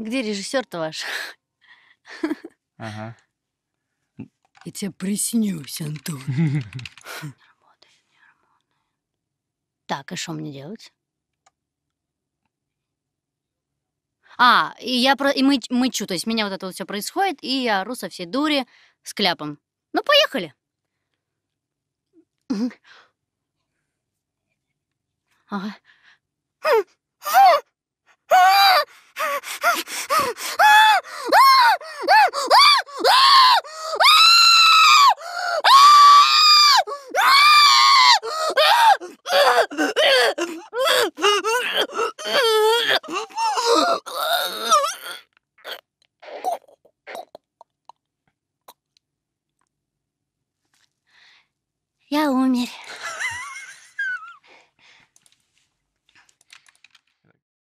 Где режиссер-то ваш? Ага. Я тебе приснюсь, Антон. Так, и что мне делать? А, и я про и мы мычу, то есть меня вот это вот все происходит, и я ору со всей дури с кляпом. Ну, поехали. Ага. Я умер.